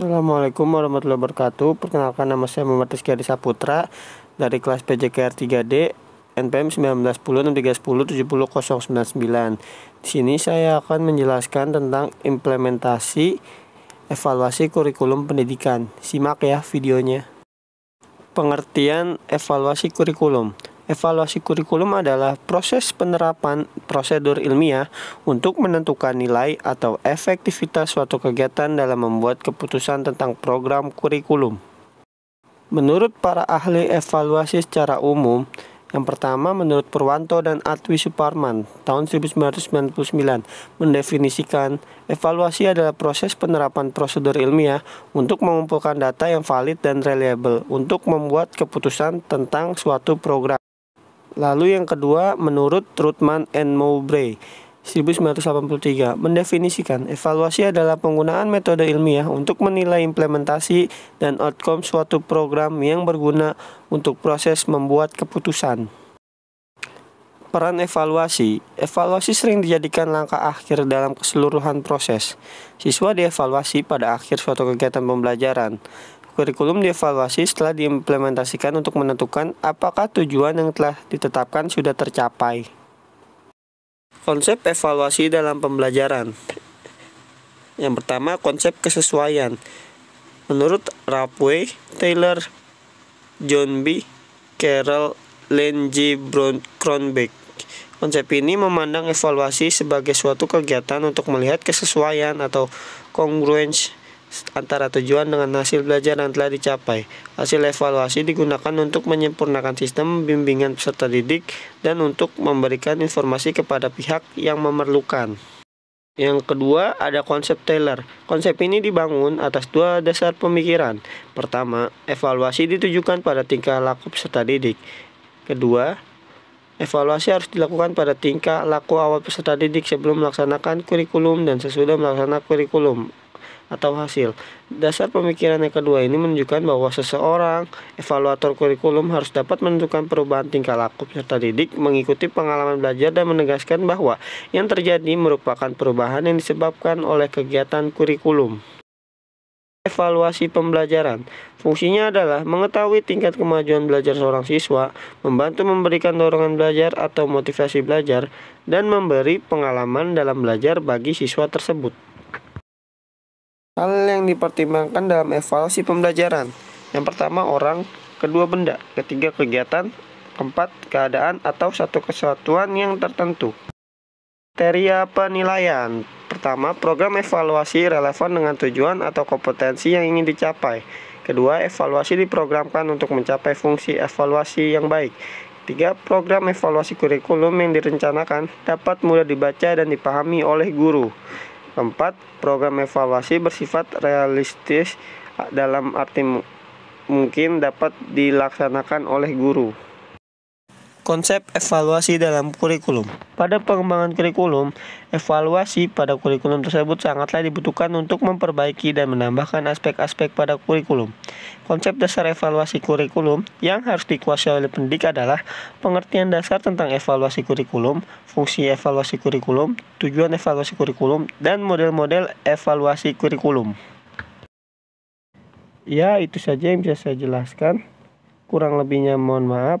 Assalamualaikum warahmatullahi wabarakatuh. Perkenalkan nama saya Muhammad Rizky Saputra dari kelas PJKR 3D NPM 1910 6310 Di sini saya akan menjelaskan tentang implementasi evaluasi kurikulum pendidikan. Simak ya videonya. Pengertian evaluasi kurikulum. Evaluasi kurikulum adalah proses penerapan prosedur ilmiah untuk menentukan nilai atau efektivitas suatu kegiatan dalam membuat keputusan tentang program kurikulum. Menurut para ahli evaluasi secara umum, yang pertama menurut Purwanto dan Atwi Suparman tahun 1999 mendefinisikan evaluasi adalah proses penerapan prosedur ilmiah untuk mengumpulkan data yang valid dan reliable untuk membuat keputusan tentang suatu program. Lalu yang kedua, menurut Trutman and Mowbray, 1983 mendefinisikan evaluasi adalah penggunaan metode ilmiah untuk menilai implementasi dan outcome suatu program yang berguna untuk proses membuat keputusan. Peran evaluasi Evaluasi sering dijadikan langkah akhir dalam keseluruhan proses. Siswa dievaluasi pada akhir suatu kegiatan pembelajaran. Kurikulum dievaluasi setelah diimplementasikan untuk menentukan apakah tujuan yang telah ditetapkan sudah tercapai. Konsep evaluasi dalam pembelajaran. Yang pertama, konsep kesesuaian. Menurut Rapway, Taylor, John B. Carroll, Lenji Kronbeck. Konsep ini memandang evaluasi sebagai suatu kegiatan untuk melihat kesesuaian atau congruence antara tujuan dengan hasil belajar yang telah dicapai. Hasil evaluasi digunakan untuk menyempurnakan sistem bimbingan peserta didik dan untuk memberikan informasi kepada pihak yang memerlukan. Yang kedua ada konsep Taylor. Konsep ini dibangun atas dua dasar pemikiran. Pertama, evaluasi ditujukan pada tingkah laku peserta didik. Kedua, Evaluasi harus dilakukan pada tingkah laku awal peserta didik sebelum melaksanakan kurikulum dan sesudah melaksanakan kurikulum atau hasil. Dasar pemikiran yang kedua ini menunjukkan bahwa seseorang evaluator kurikulum harus dapat menentukan perubahan tingkah laku peserta didik mengikuti pengalaman belajar dan menegaskan bahwa yang terjadi merupakan perubahan yang disebabkan oleh kegiatan kurikulum. Evaluasi pembelajaran fungsinya adalah mengetahui tingkat kemajuan belajar seorang siswa, membantu memberikan dorongan belajar atau motivasi belajar, dan memberi pengalaman dalam belajar bagi siswa tersebut. Hal yang dipertimbangkan dalam evaluasi pembelajaran. Yang pertama orang, kedua benda, ketiga kegiatan, keempat keadaan atau satu kesatuan yang tertentu. Kriteria penilaian Pertama, program evaluasi relevan dengan tujuan atau kompetensi yang ingin dicapai. Kedua, evaluasi diprogramkan untuk mencapai fungsi evaluasi yang baik. Tiga, program evaluasi kurikulum yang direncanakan dapat mudah dibaca dan dipahami oleh guru. Keempat, program evaluasi bersifat realistis dalam arti mungkin dapat dilaksanakan oleh guru. Konsep evaluasi dalam kurikulum. Pada pengembangan kurikulum, evaluasi pada kurikulum tersebut sangatlah dibutuhkan untuk memperbaiki dan menambahkan aspek-aspek pada kurikulum. Konsep dasar evaluasi kurikulum yang harus dikuasai oleh pendidik adalah pengertian dasar tentang evaluasi kurikulum, fungsi evaluasi kurikulum, tujuan evaluasi kurikulum, dan model-model evaluasi kurikulum. Ya, itu saja yang bisa saya jelaskan. Kurang lebihnya mohon maaf.